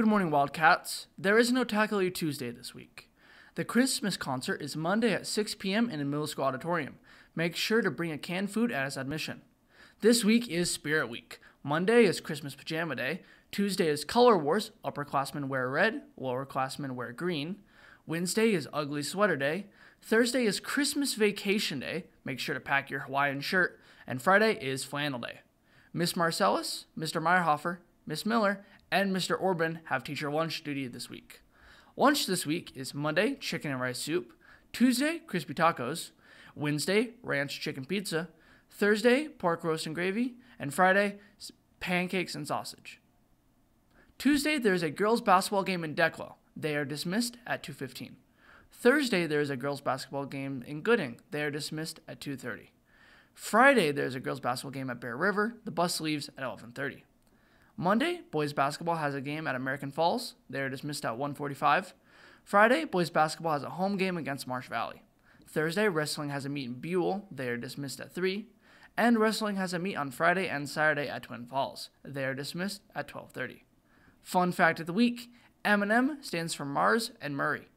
Good morning, Wildcats. There is no Tackle You Tuesday this week. The Christmas concert is Monday at 6 p.m. in the Middle School Auditorium. Make sure to bring a canned food as admission. This week is Spirit Week. Monday is Christmas Pajama Day. Tuesday is Color Wars. Upperclassmen wear red, lowerclassmen wear green. Wednesday is Ugly Sweater Day. Thursday is Christmas Vacation Day. Make sure to pack your Hawaiian shirt. And Friday is Flannel Day. Miss Marcellus, Mr. Meyerhofer, Miss Miller, and Mr. Orban have teacher lunch duty this week. Lunch this week is Monday, chicken and rice soup, Tuesday, crispy tacos, Wednesday, ranch chicken pizza, Thursday, pork roast and gravy, and Friday, pancakes and sausage. Tuesday, there is a girls' basketball game in Decla. They are dismissed at 2.15. Thursday, there is a girls' basketball game in Gooding. They are dismissed at 2.30. Friday, there is a girls' basketball game at Bear River. The bus leaves at 11.30. Monday, boys basketball has a game at American Falls. They are dismissed at 1:45. Friday, boys basketball has a home game against Marsh Valley. Thursday, wrestling has a meet in Buell. They are dismissed at 3. And wrestling has a meet on Friday and Saturday at Twin Falls. They are dismissed at 12:30. Fun fact of the week: M&M stands for Mars and Murray.